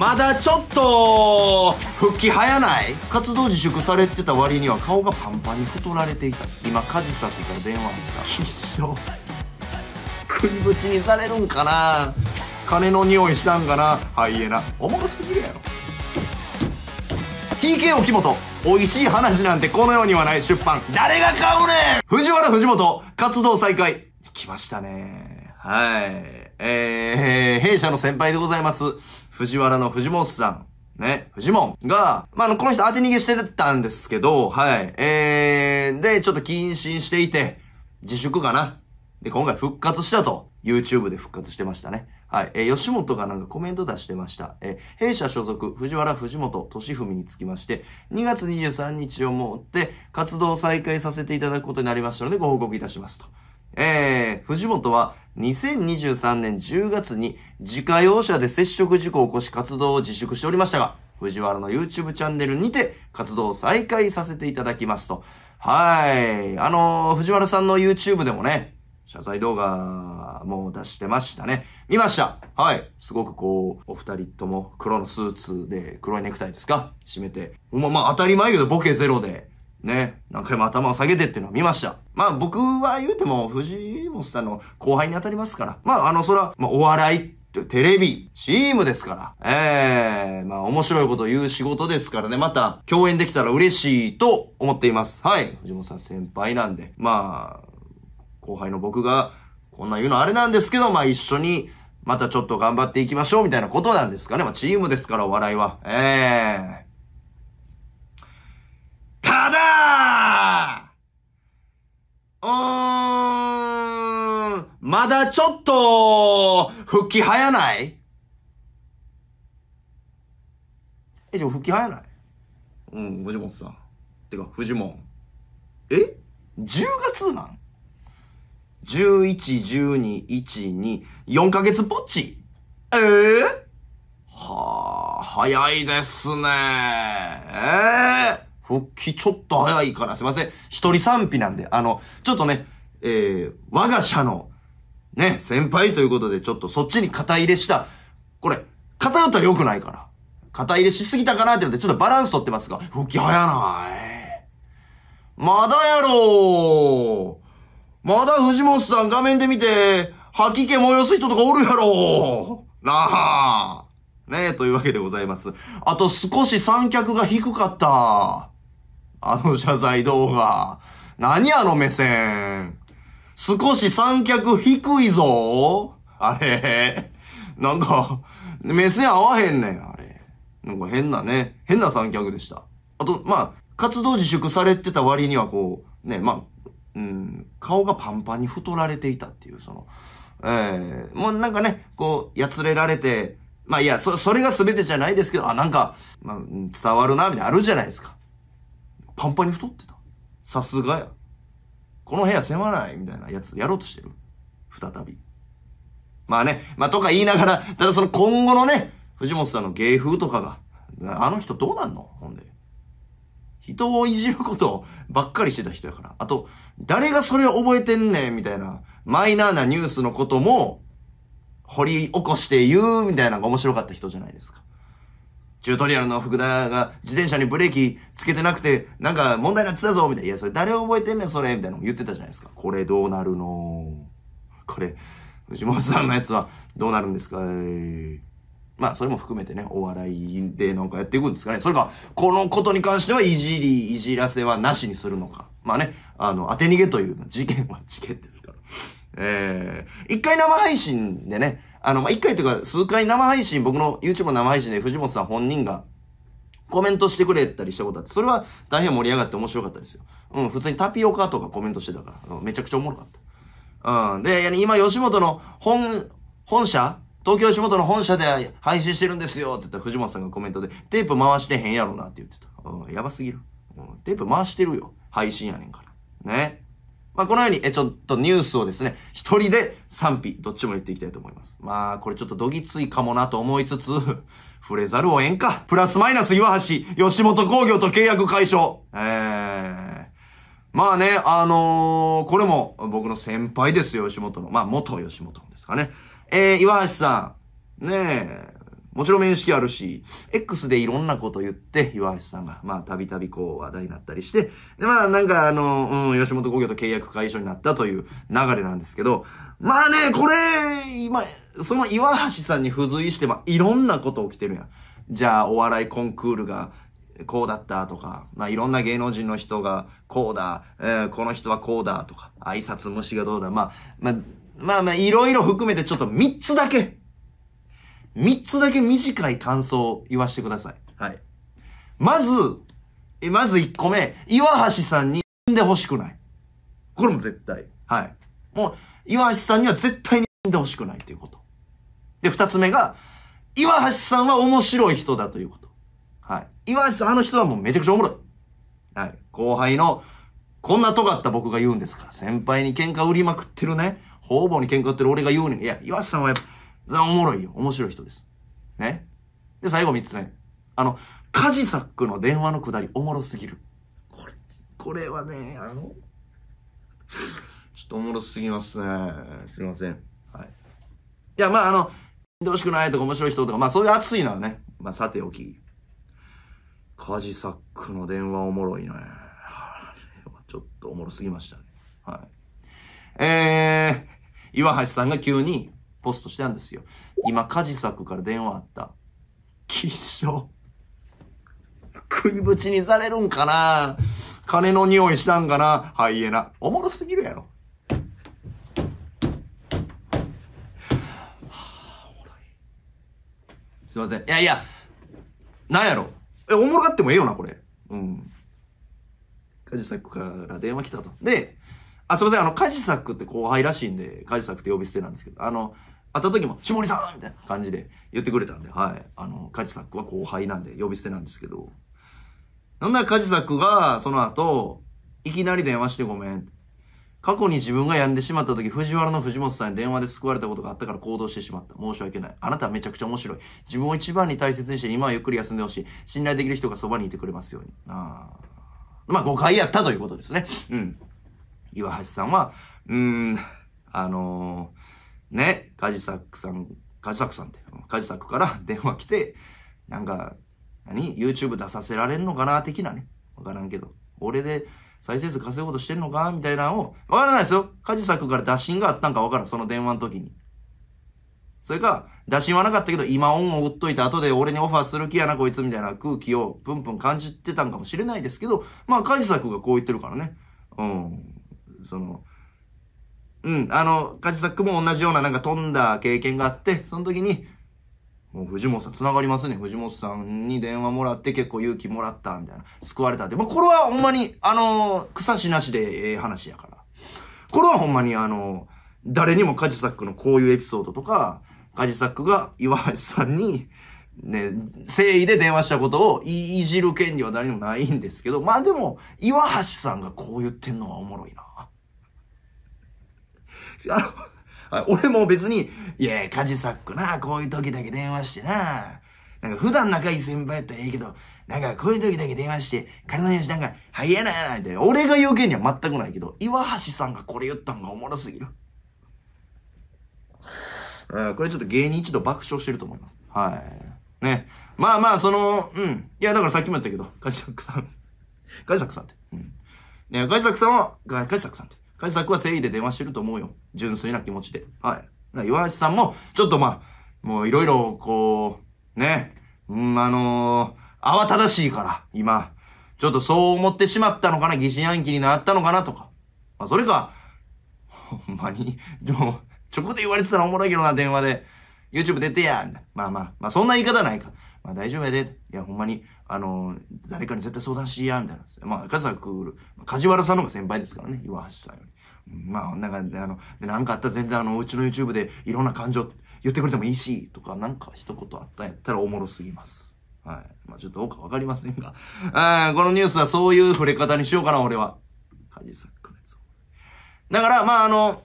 まだちょっと復帰早ない活動自粛されてた割には顔がパンパンに太られていた今梶崎から電話あった一生、食いぶちにされるんかな金の匂いしたんかなハイエナおもろすぎるやろ TK 沖本美味しい話なんてこの世にはない出版誰が買うねん藤原藤本活動再開来ましたねはいえー、弊社の先輩でございます藤原の藤本さん、ね、藤本が、まあ、の、この人当て逃げしてたんですけど、はい。えー、で、ちょっと謹慎していて、自粛かな。で、今回復活したと。YouTube で復活してましたね。はい。えー、吉本がなんかコメント出してました。えー、弊社所属、藤原藤本敏文につきまして、2月23日をもって、活動を再開させていただくことになりましたので、ご報告いたしますと。えー、藤本は2023年10月に自家用車で接触事故を起こし活動を自粛しておりましたが、藤原の YouTube チャンネルにて活動を再開させていただきますと。はい。あのー、藤原さんの YouTube でもね、謝罪動画も出してましたね。見ましたはい。すごくこう、お二人とも黒のスーツで黒いネクタイですか締めて。まあまあ当たり前けどボケゼロでね、何回も頭を下げてっていうのは見ました。まあ僕は言うても藤本さんの後輩に当たりますから。まああの、そら、まあお笑いテレビ、チームですから。ええー、まあ面白いこと言う仕事ですからね、また共演できたら嬉しいと思っています。はい。藤本さん先輩なんで、まあ、後輩の僕がこんな言うのあれなんですけど、まあ一緒にまたちょっと頑張っていきましょうみたいなことなんですかね。まあチームですからお笑いは。ええーだうーん、まだちょっと、復帰早ないえ、じゃ復帰早ないうん、藤本さん。てか、藤本。え ?10 月なん ?11、12、1、2、4ヶ月ぽっちえー、はあ、早いですねええー復帰ちょっと早いかな。すいません。一人賛否なんで。あの、ちょっとね、えー、我が社の、ね、先輩ということで、ちょっとそっちに肩入れした、これ、偏ったら良くないから。肩入れしすぎたかなってので、ちょっとバランス取ってますが、復帰早ない。まだやろまだ藤本さん画面で見て、吐き気やす人とかおるやろなあ。ねえ、というわけでございます。あと少し三脚が低かった。あの謝罪動画。何あの目線。少し三脚低いぞ。あれ。なんか、目線合わへんねん、あれ。なんか変なね、変な三脚でした。あと、まあ、活動自粛されてた割にはこう、ね、まあ、うん、顔がパンパンに太られていたっていう、その、ええー、もうなんかね、こう、やつれられて、まあいや、そ、それが全てじゃないですけど、あ、なんか、まあ、伝わるな、みたいな、あるじゃないですか。パンパンに太ってた。さすがや。この部屋狭ないみたいなやつやろうとしてる。再び。まあね、まあとか言いながら、ただその今後のね、藤本さんの芸風とかが、あの人どうなんのほんで。人をいじることばっかりしてた人やから。あと、誰がそれを覚えてんねんみたいな、マイナーなニュースのことも、掘り起こして言うみたいなのが面白かった人じゃないですか。チュートリアルの福田が自転車にブレーキつけてなくて、なんか問題になってたぞみたいな。いや、それ誰覚えてんねん、それみたいなの言ってたじゃないですか。これどうなるのこれ、藤本さんのやつはどうなるんですか、えー、まあ、それも含めてね、お笑いでなんかやっていくんですかね。それか、このことに関してはいじり、いじらせはなしにするのか。まあね、あの、当て逃げという事件は事件ですから。えー、一回生配信でね、あの、まあ、一回というか、数回生配信、僕の YouTube の生配信で藤本さん本人がコメントしてくれたりしたことあって、それは大変盛り上がって面白かったですよ。うん、普通にタピオカとかコメントしてたから、うん、めちゃくちゃおもろかった。うん。で、今、吉本の本、本社東京吉本の本社で配信してるんですよって言ったら藤本さんがコメントで、テープ回してへんやろなって言ってた。うん、やばすぎる。うん、テープ回してるよ。配信やねんから。ね。まあ、このように、え、ちょっとニュースをですね、一人で賛否、どっちも言っていきたいと思います。まあ、これちょっとどぎついかもなと思いつつ、触れざるを得んか。プラスマイナス岩橋、吉本工業と契約解消。えー。まあね、あのー、これも僕の先輩ですよ、吉本の。まあ、元吉本ですかね。えー、岩橋さん。ねえ、もちろん面識あるし、X でいろんなこと言って、岩橋さんが、まあ、たびたびこう話題になったりして、で、まあ、なんかあの、うん、吉本興業と契約解消になったという流れなんですけど、まあね、これ、今、その岩橋さんに付随して、まあ、いろんなこと起きてるやん。じゃあ、お笑いコンクールが、こうだったとか、まあ、いろんな芸能人の人が、こうだ、えー、この人はこうだとか、挨拶虫がどうだ、まあ、まあ、まあまあ、いろいろ含めてちょっと3つだけ三つだけ短い感想を言わしてください。はい。まず、え、まず一個目、岩橋さんに死んでほしくない。これも絶対。はい。もう、岩橋さんには絶対に死んでほしくないということ。で、二つ目が、岩橋さんは面白い人だということ。はい。岩橋さん、あの人はもうめちゃくちゃおもろい。はい。後輩の、こんな尖った僕が言うんですから、先輩に喧嘩売りまくってるね。方々に喧嘩売ってる俺が言うねん。いや、岩橋さんはやっぱ、おもろいよ。面白い人です。ね。で、最後3つ目。あの、カジサックの電話のくだり、おもろすぎる。これ、これはね、あの、ちょっとおもろすぎますね。すいません。はい。いや、まあ、あの、どうしくないとか面白い人とか、まあ、そういう熱いのはね、まあ、さておき。カジサックの電話おもろいね。ちょっとおもろすぎましたね。はい。えー、岩橋さんが急に、ポストしたんですよ。今、カジサックから電話あった。吉祥。食いぶちにされるんかな金の匂いしたんかなハイエナ。おもろすぎるやろ。すいません。いやいや、なんやろ。え、おもろがってもええよな、これ。うん。カジサックから電話来たと。で、あ、すいません、あの、カジサックって後輩らしいんで、カジサックって呼び捨てなんですけど、あの、会った時も、下森さんみたいな感じで言ってくれたんで、はい。あの、カジサックは後輩なんで、呼び捨てなんですけど。なんなカジサックが、その後、いきなり電話してごめん。過去に自分が病んでしまった時、藤原の藤本さんに電話で救われたことがあったから行動してしまった。申し訳ない。あなたはめちゃくちゃ面白い。自分を一番に大切にして、今はゆっくり休んでほしい。信頼できる人がそばにいてくれますように。ああ。まあ、誤解やったということですね。うん。岩橋さんは、うーん、あのー、ね、カジサックさん、カジサックさんって、カジサックから電話来て、なんか、何 ?YouTube 出させられんのかな的なね。わからんけど。俺で再生数稼ごうとしてんのかみたいなのを、わからないですよ。カジサックから打診があったんかわからん。その電話の時に。それか、打診はなかったけど、今恩を売っといた後で俺にオファーする気やな、こいつみたいな空気をプンプン感じてたんかもしれないですけど、まあ、カジサックがこう言ってるからね。うん。その、うん、あの、カジサックも同じようななんか飛んだ経験があって、その時に、もう藤本さん、繋がりますね。藤本さんに電話もらって結構勇気もらったみたいな。救われたって。もうこれはほんまに、あのー、草しなしでええ話やから。これはほんまにあのー、誰にもカジサックのこういうエピソードとか、カジサックが岩橋さんに、ね、誠意で電話したことをいじる権利は誰にもないんですけど、まあでも、岩橋さんがこう言ってんのはおもろいな。あの、俺も別に、いや、カジサックな、こういう時だけ電話してな、なんか普段仲いい先輩やったらええけど、なんかこういう時だけ電話して、彼の話なんか、はいやなみたいな。俺が言うけには全くないけど、岩橋さんがこれ言ったんがおもろすぎる。これちょっと芸人一度爆笑してると思います。はい。ね。まあまあ、その、うん。いや、だからさっきも言ったけど、カジサックさん。カジサックさんって。うん。ね、カジサックさんは、カジサックさんって。解作は誠意で電話してると思うよ。純粋な気持ちで。はい。岩橋さんも、ちょっとまあ、もういろいろ、こう、ね、うん、あのー、慌ただしいから、今。ちょっとそう思ってしまったのかな、疑心暗鬼になったのかなとか。まあ、それか、ほんまに、でも、こで言われてたらおもろいけどな、電話で。YouTube 出てや、まあまあ、まあそんな言い方ないか。まあ、大丈夫やで。いや、ほんまに、あの、誰かに絶対相談しや、みたいな。まあ、カズくん、梶原さんの方が先輩ですからね、岩橋さんより。まあ、なんか、あの、なんかあったら全然、あの、うちの YouTube でいろんな感情言ってくれてもいいし、とか、なんか一言あったんやったらおもろすぎます。はい。まあ、ちょっとどうかわかりませんが。ん、このニュースはそういう触れ方にしようかな、俺は。梶さん、だから、まあ、あの、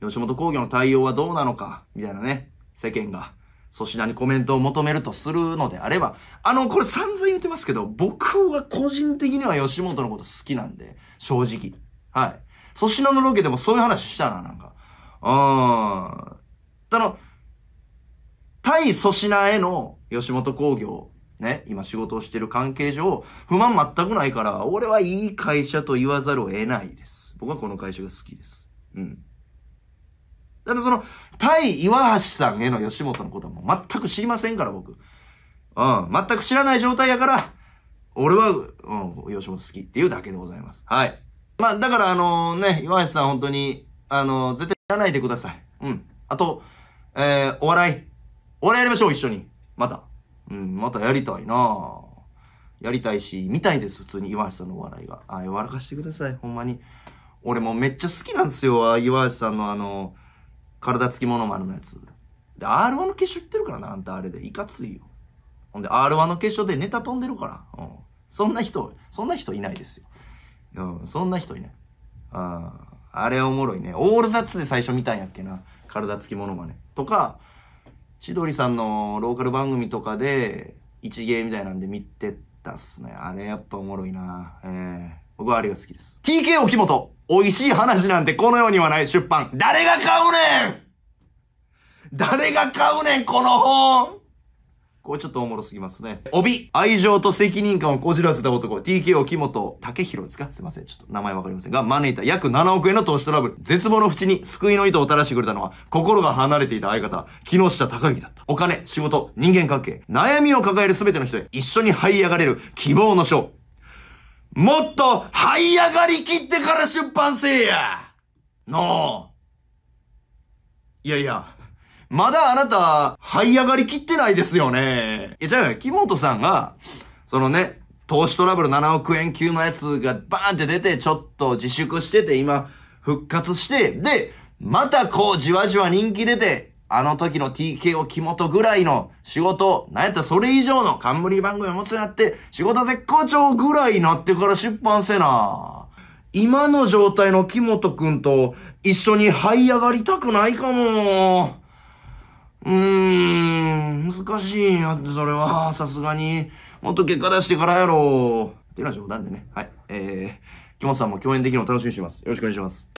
吉本興業の対応はどうなのか、みたいなね、世間が。粗品にコメントを求めるとするのであれば、あの、これ散々言ってますけど、僕は個人的には吉本のこと好きなんで、正直。はい。粗品のロケでもそういう話したな、なんか。うん。あの、対粗品への吉本興業、ね、今仕事をしてる関係上、不満全くないから、俺はいい会社と言わざるを得ないです。僕はこの会社が好きです。うん。ただその、対岩橋さんへの吉本のことはもう全く知りませんから、僕。うん、全く知らない状態やから、俺は、うん、吉本好きっていうだけでございます。はい。まあ、だからあのね、岩橋さん本当に、あのー、絶対知らないでください。うん。あと、えー、お笑い。お笑いやりましょう、一緒に。また。うん、またやりたいなやりたいし、見たいです、普通に岩橋さんのお笑いが。あ、かしてください、ほんまに。俺もめっちゃ好きなんですよ、岩橋さんのあのー体つきモノマネのやつ。で、R1 の決勝行ってるからな、あんたあれで。いかついよ。ほんで、R1 の決勝でネタ飛んでるから。うん。そんな人、そんな人いないですよ。うん、そんな人いない。ああ、あれおもろいね。オールザッツで最初見たんやっけな。体つきモノマネ。とか、千鳥さんのローカル番組とかで、一芸みたいなんで見てたっすね。あれやっぱおもろいな。ええー僕はあれが好きです。TK 沖本、美味しい話なんてこの世にはない出版。誰が買うねん誰が買うねん、この本これちょっとおもろすぎますね。帯、愛情と責任感をこじらせた男、TK 沖本武宏ですかすいません。ちょっと名前わかりませんが、招いた約7億円の投資トラブル。絶望の淵に救いの糸を垂らしてくれたのは、心が離れていた相方、木下隆之だった。お金、仕事、人間関係、悩みを抱える全ての人へ一緒に這い上がれる希望の書。もっと這い上がりきってから出版せえやのいやいや、まだあなた、這い上がりきってないですよね。いや、じゃあ、木本さんが、そのね、投資トラブル7億円級のやつがバーンって出て、ちょっと自粛してて、今、復活して、で、またこう、じわじわ人気出て、あの時の TKO 木本ぐらいの仕事、なんやったらそれ以上の冠番組を持つようになって、仕事絶好調ぐらいになってから出版せな。今の状態の木本くんと一緒に這い上がりたくないかも。うーん、難しいやって、それは、さすがに。もっと結果出してからやろう。っていうのは冗談でね。はい。えー、木本さんも共演できるの楽しみにします。よろしくお願いします。